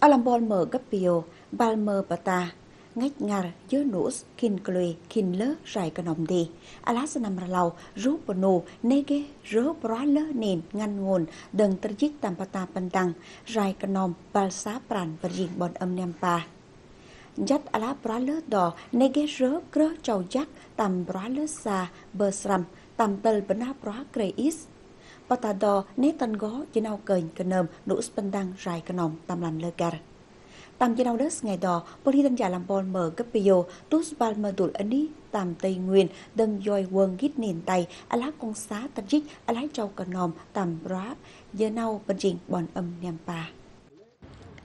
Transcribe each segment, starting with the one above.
Alambol gapio, balmer bata, ngách ngar yunus kinklui kinle rai kanomdi, alasanam ralau rupano nege rơ brale nen ngăn nguồn đừng tr jik tampata pantang rai kanom balsa pran vring bon âm nam pa. Dắt ala brale đỏ nege rơ krơ chau dắt tam brale sa bersram tam tel bena bra kreis đò tân Patador Netanyahu jinau kein kenem nu spendang rai kenom tamlan legar. Tam jinau des ngày đò, poli tân giả làm bòn mở cấp bio, tus bal mờ tụt ấn đi, tạm tây nguyên, đâm doi quân gít nền tay, lá con xá tân chích, alá trâu kenom tam rá, jinau bên trình bòn âm niam pa.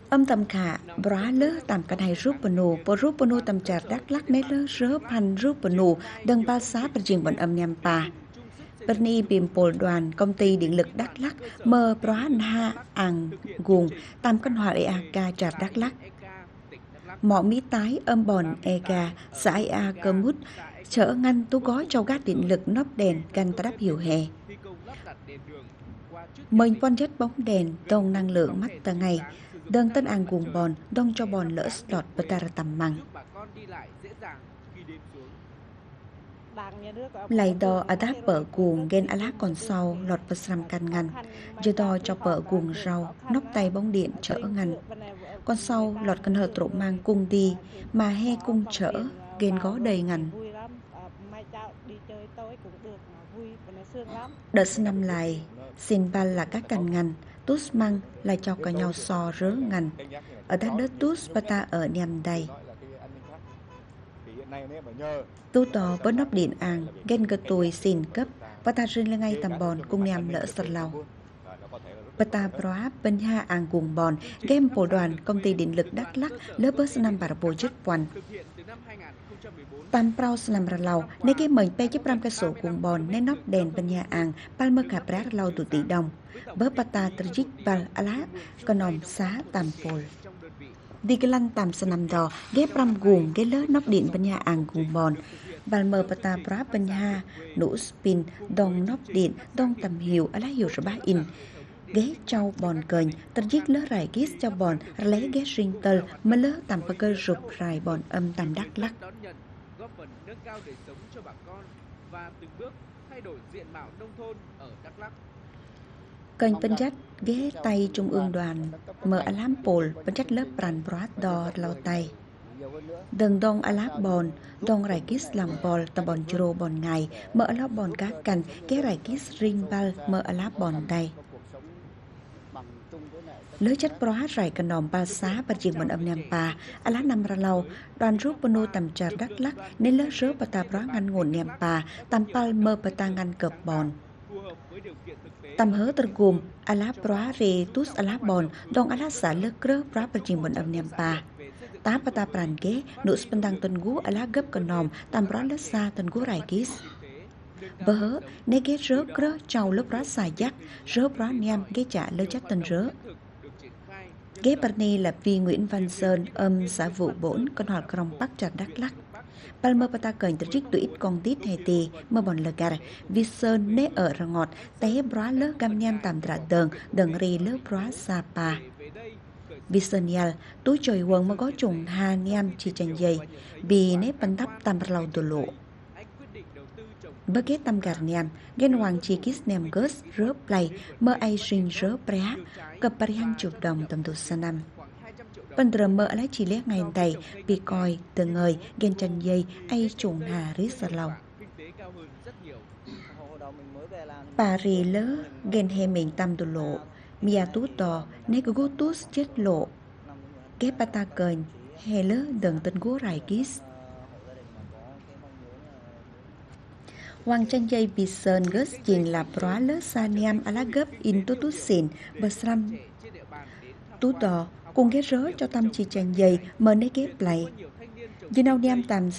Âm tầm khả, bra lỡ tạm cả này rút bần nụ, bờ rút bần nụ tầm trả đắc lắc nét lỡ rớp hành rút bần nụ, đừng ba xá bên trình bòn âm niam pa. Bernie Bimpol đoàn công ty điện lực Đắk Lắc mơ Prahanha Ang Guồng tam căn hòa EAK trà Đắk Lắc. Mỏ Mỹ Tái âm bòn EGA xã EA Cơ Mút chở ngăn tú gói cho gác điện lực nắp đèn canh ta đáp hiểu hè. Mình quan chất bóng đèn tông năng lượng mắt tờ ngày, đơn tân an cùng bòn, đông cho bòn lỡ slot ta ra tầm măng. Lại tờ ở đáp bờ cuồng gen alak còn sau lọt vào sầm can ngăn. Dư to cho bờ cuồng rau, nóc tay bóng điện chở ngăn. Con sau lọt cần hờ trộm mang cung đi, mà he cung chở, gen gó đầy ngăn. Đợt năm lại, xin ba là các cành ngành, tus mang là cho cả nhau so rớ ngành. Ở đất đất tus và ta ở niềm đầy. Tu tỏ bớt nóc điện àng, ghen gật tôi xin cấp, và ta rưng lên ngay tầm bòn cung nèm lỡ sật lầu. ta Broap bên ha ang cùng bòn, game bộ đoàn công ty điện lực Đắk Lắc, lỡ Lepers năm Bà Bồ Chất Quần. Tam Praus năm Rà Lào, nơi cái mệnh pe chấp ram cái sổ cùng bòn, nơi nóc đèn bên nhà ang, Palmer Cà Brát Lào tụ tỷ đồng. Bớt Bata Trích lá con Conom Xá Tam bồi digelan tam sanamdo gebram guồng ge lơ nóc điện bên nhà ang guồng bon balmer pata bra bên nhà nũ spin dong nóc điện dong tầm hiểu ala hiểu ba in ghé trâu bòn cờnh tật giết lỡ rải ghét cho bòn lấy ghét riêng mà lỡ tạm phá cơ rụp rải bòn âm tạm đắc lắc thay đổi diện mạo nông thôn ở Đắk Lắk cần phân dắt ghé tay Trung ương đoàn mở alam pol phân dắt lớp ràn brat đo lao tay. Đừng đông alap bòn, đông rải kis làm bol ta bòn chro bòn ngày, mở alap bòn cá cành, ghé rải kis ring bal mở alap bòn tay. Lưới chất pro hát rải cần nòm ba xá và chuyện bọn âm nhằm bà, à lá năm ra lâu, đoàn rút bô nô tầm trà đắk lắc nên lớp rớp bà ta pro ngăn ngồn nhằm bà, tầm pal mơ bà ta ngăn cập bòn. Tam hớ tên gồm Alap Broa về Tus Alap Bon, Dong Alap Sa Lơ Krơ Broa Bà Trình Bồn Âm Niệm Bà. Tám bà ta bàn kế, nữ sân đăng tuần gú Alap Gấp Cần Nòm, Tam Broa Lơ Sa tuần gú Rai Kis. Bờ hớ, nê ghé rớ krơ trâu lớp Broa Sa Giác, rớ Broa Niam ghé trả lơ chắc tên rớ. Ghé bà nê là Vi Nguyễn Văn Sơn, âm xã vụ bổn, con họt krong bắc trà Đắk Lắc. Palmapata Kendrick tuit Contit Haiti, Mabon Legar, Vison nế ở ra ngọt Té Bra Lơ gam Nham Tạm trả Tường, Đần Rì Lơ Bra Sapa. Bisonial, túi trời quần mà có chủng Hà Niam chỉ chanh dây, vì nếp bánh tắp tam lâu đồ lộ. Bơ kết tam gạt niam, ghen hoàng chi kis niam gớt rớp lầy, mơ ai sinh rớp rá, cập bari hăng chục đồng tầm tụ sa năm pendramer ala chile ngai vì coi từ người gen chân dây ai chủng hà rít sờ lòng rì lỡ gen he mình tâm đồ lộ mia tú tò nét gutus chết lộ kế ta cơn he lỡ đừng tên gố rải kis Wang Chanjay Bison Gus Jin là Proa Lớ Sa Niam Alagab In Tutusin Besram Tú Tò Cuốn ghét rớ cho tâm chỉ chàng dày mở nấy ghép lại. Ginaudiam tam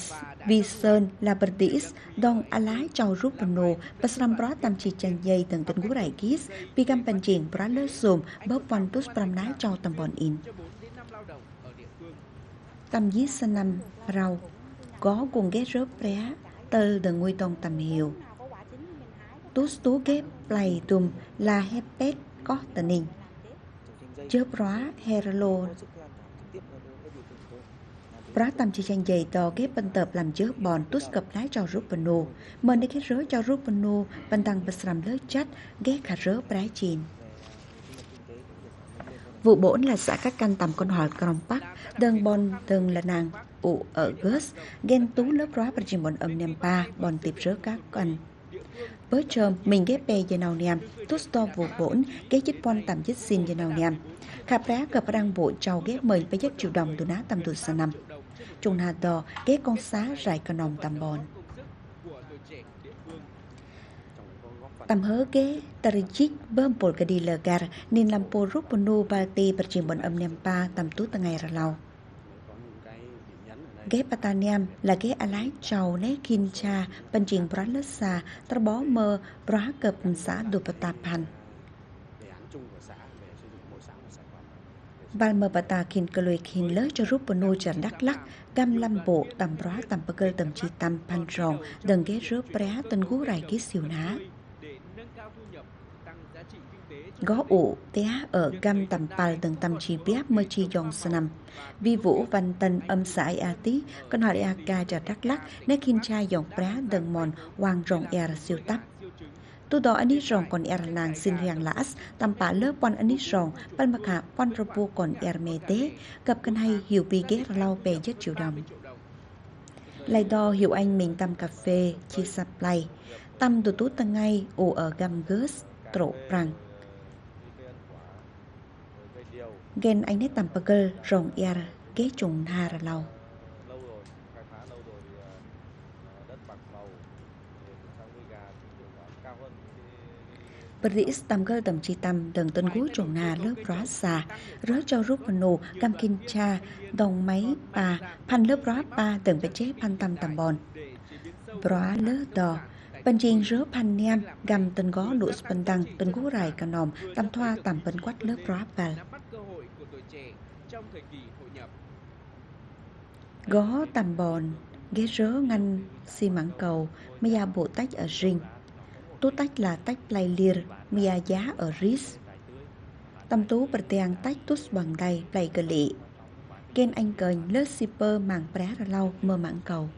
vision labertis don alai chau rupano pasram bra tam chỉ chàng dày tầng tình quốc đại kis pigam bàn triển bra lơ sùm bớp văn tus pram ná cho tầm bọn in. Tâm dí sân năm rau có cuốn ghét rớ bé tơ đờ nguy tông tầm hiệu. Tus tú ghép play tùm la hepet có tình hình chớp róa herlo Prat tâm chi chanh dày tò ghép bên tập làm chớp bòn tút cập lái cho rút bên nô. Mình để khét rớ cho rút bên nô, bên tăng bật sầm lớp chát, ghé khả rớ bái chìn. Vụ bổn là xã các căn tầm con hỏi Krong Park, đơn bon đơn là nàng, ụ ở Gus, ghen tú lớp róa bà chìm bọn âm nèm ba, bọn tiệp rớ các căn. Bớ chôm mình ghép bè dây nào nèm, tút to vụ bổn, ghét chích bon tầm chích xin dây nào nèm khắp gặp răng bộ trao ghét mời bây giấc triệu đồng từ ná tâm tù sa năm. Trung Hà Đò ghét con xá rải cơ nồng tầm bòn. Tầm hớ ghé Tarichik bơm bột gà đi lờ gà nên làm bồ rút bồ nô bà tì bà chìm bọn âm nèm pa tầm tú tăng ngày ra lầu. Ghé Pataniam là ghé á lái trầu né kinh cha bên chuyện bà lất xa tà bó mơ bà cập xã đù bà tạp hành. Valmabata Kinkaloi Kinle Charupono Chan Đắk Lắc, gam Lâm Bộ, Tầm Róa Tầm Bơ Cơ Tầm Chi Tầm Pan rong Đần Ghé Rớp Pré Tân gu Rai Ký Siêu Ná. Gó ụ, té ở gam tầm pal tầng tầm chi biáp mơ chi dòng năm Vi vũ văn tân âm sải a tí, con hỏi a ca trà đắk lắc, nét kinh trai dòng prá tầng mòn, hoàng rộng er siêu tắp tu đó anh đi rong còn er nàng xin hoàng lãs tam pá lớp quan anh đi rong ban bạc, hạ quan rapu còn er mê tế gặp cân hay hiểu pi ghé lau bè nhất triệu đồng lại đo hiểu anh mình tam cà phê chia sập lay tâm đồ tú tăng ngay ủ ở gầm gớs trộ prang gen anh ấy tầm bagel rong er ghé trùng hà lâu bởi Brdis Tamger tầm Chi Tâm Đừng Tân Gú Trồng nà Lớp Rót Xà Rớt Cho Rút Mân Nù Cam Kinh Cha Đồng Máy Bà Phan Lớp Rót Ba Đừng Bạch Chế Phan Tâm Tầm Bòn Bróa Lớ Đò Bên chiên rớ pan nem gầm tân gó lũ bên đăng tân gú rải cà nòm tam thoa tầm bên quát lớp ráp vào gó tầm bòn ghế rớ ngăn xi măng cầu mấy da bộ tách ở riêng Tú tách là tách play lir, mia giá ở ris. Tâm tú berteang tách tus bằng đầy play gờ lị. Ken anh cần lớp shipper mảng prá ra lau mơ mạng cầu.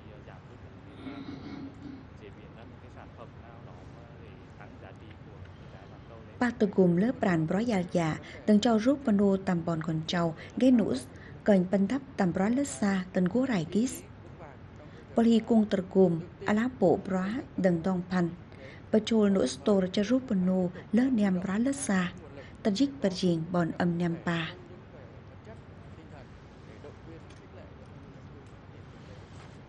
ba tư gồm lớp ràn bó già già, dạ, từng cho rút văn đô tầm bòn còn trầu, ghé nũ, cần bân thấp tầm bó lớp xa, từng gỗ rải kýs. poly lì cung tật gồm, á lá bộ bó, đừng đong phanh. Почулнусторо чарупну ле нямбра леса. Таджик Перджин бон âm Nampa.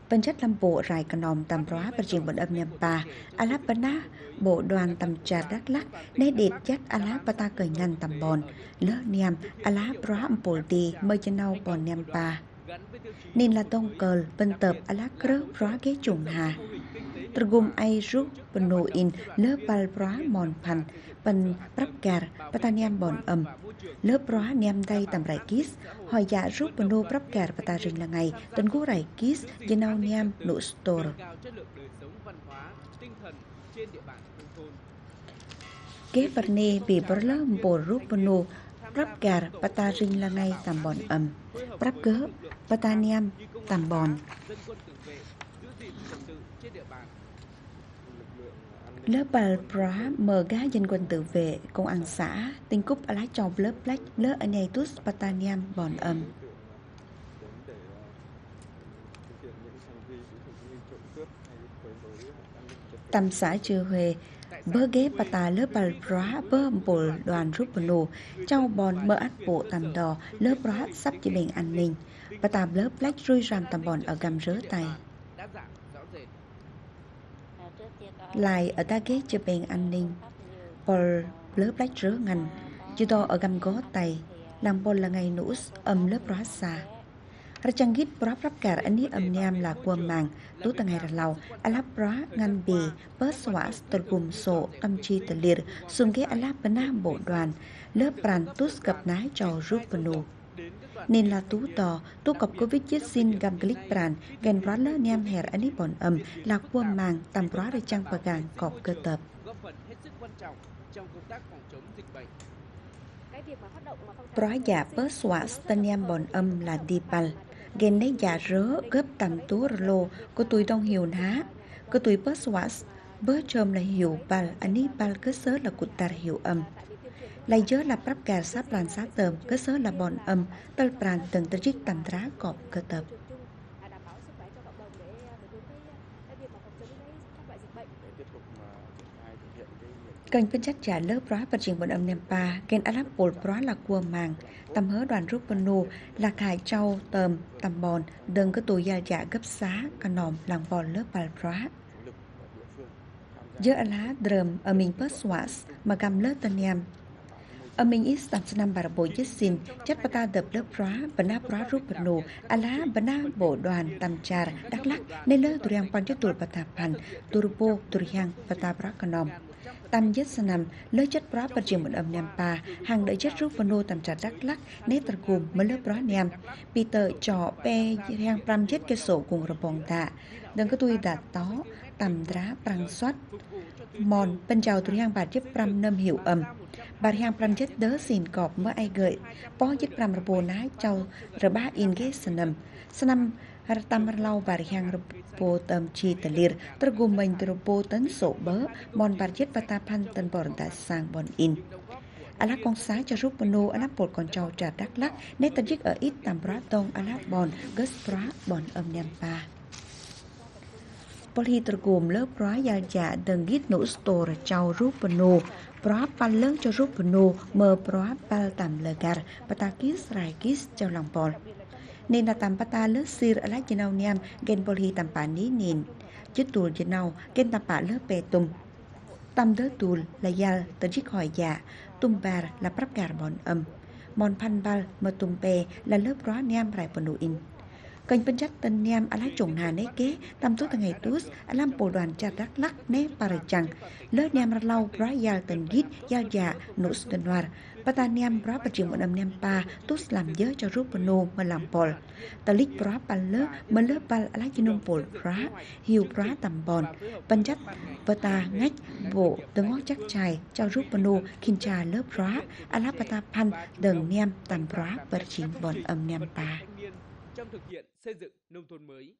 Bên chất lâm bộ rải cả nòm tầm róa bà trường bận âm nhầm bà Alapana bộ đoàn tầm trà đắc lắc Nê đệt chất Alapata cởi ngăn tầm bòn Lỡ niềm Alapra âm bồ tì mơ chân nâu bòn nhầm bà Nên là tông cờ bên tập Alakra róa ghế trùng hà tergum ai ruk peno in le palbra mon pan pan prapkar pataniam bon âm le bra niam day tam rai kis hoi ya ruk peno prapkar patarin là ngày tân gu rai kis genau niam no store kế vật nê vì bờ lơ bồ rút bồ nô rắp gà là ngay tam bòn âm rắp cớ pataniam tầm bòn lớp Barbara mờ gá dân quân tự vệ, công an xã, tinh cúp lá cho lớp black lớp Anaitus Pataniam bòn âm. Tâm xã Trư Huê, bơ ghế bà tà lớp bà rá bơ bộ đoàn rút bà lù, trao bòn mơ át bộ tầm đò, lớp rá sắp chỉ bình an ninh, bà tà lớp black rui ram tầm bòn ở gầm rớ tay. lại ở Target cho bên an ninh. Paul lớp lách rớ ngành, chứ to ở găm gó tay, làm Paul là ngày nũ âm lớp rõ xa. Rajangit prop rắp cả anh âm niam là quần màng, tú tầng ngày lầu, alap rõ ngăn bì, bớt xóa tờ gùm sổ âm chi tờ lir, xuống ghế alap bá bộ đoàn, lớp ràn tút gặp nái cho rút vần nụ. nên là tú tò tu cọc covid chết xin gam click pran gen rá lơ nem hẹr anh ấy bọn âm là qua màng tầm rá ra trăng và gàng cọc cơ tập Pró giả bớt xóa nem bọn âm là Dipal, gen nấy giả rớ gấp tầm tú lô của tuổi đông hiểu ná, của tuổi bớt xóa bớt chôm là hiểu bal, anh ấy bal cơ sớ là cụt tạt hiểu âm. Layer la prapka sap lan sát tờm, cơ sở là bọn âm, pel pran từng tư trích tàn trá cọp cơ tập. Kênh phân chắc trả lớp rõ và triển bọn âm nèm pa, kênh alap bột là cua màng, tầm hớ đoàn rút vân nù, là khải trâu, tờm, tầm bòn, đơn cơ tù gia giả dạ gấp xá, cả nòm, làng vòn lớp bà rõ. Dơ ala drơm ở mình bớt mà găm lớp tân nhằm, 2019 2020 chất bắt ta đập lớp phá và na phá rút bật nổ à lá bà na bộ đoàn tam char đắk lắc nên lơ tù rèng quan chất tù bà ta bàn tù rù bô tù rèng bà ta bà kanom Tam Yết Sanam, Lớp Chất Bra Bà Triều Mận Âm Nam Pa, Hàng Đợi Chất Rút Vân Nô Tầm Trà Đắk Lắc, Nét Tật Gùm Mơ Lớp Bra Nam, Peter Chọ Pe Hàng Pram Yết Kê Sổ Cùng Rập bóng Tạ, Đừng có Tui Đà Tó, Tầm Đá Prang Xoát, Mòn, Bên Chào Tùy Hàng Bà Yết Pram Nâm hiệu Âm, Bà Hàng Pram Yết Đớ xin Cọp Mơ Ai Gợi, Bó Yết Pram Rập Bồ Ná chào Rập Ba In Ghê Sanam, Sanam Hartamlau Barhyang Repotam Chitalir Tergumeng Repotan Sober Mon Barjit Patapantan Borda Sang Bon In. Ala con xá cho rút bano ala bột con trâu trà đắk lắc nét tân dứt ở ít tam bra tông ala bon gus bra bon âm nam pa. Polhi trà gồm lớp bra ya dạ đừng gít nổ sto ra trâu rút bano ប្រប៉ាល់លើចរូបនុមើប្រប៉ាល់តាមលការបតាគីស្រៃគីចលំពល nên tampata sir ala jinau niam gen bolhi tampani nin chitul jinau gen lớp pe petum tam đỡ tùl là yal tờ chiếc hỏi dạ tum bar là prap gar mon âm mon pan bal mà tum pe là lớp rõ niam rai ponu in kênh bên dắt tân nem á chủng hà nế kế tam tút tăng ngày tút á bộ đoàn cha đắc lắc nế bà rời chẳng lỡ nem ra lau bá gia tần gít gia dạ nụ tân noar bà ta nem bá bà trường một âm nem pa tút làm dớ cho rút bà nô mà làm bồn ta lít bá bà lỡ mà lỡ bà á lá chi nông bồn bá hiu bá tầm bòn bên dắt bà ta ngách bộ tướng ngót chắc chài cho rút bà nô kinh cha lớp bá á bà ta pan đường nem tầm bá bà trường bồn âm nem pa trong thực hiện xây dựng nông thôn mới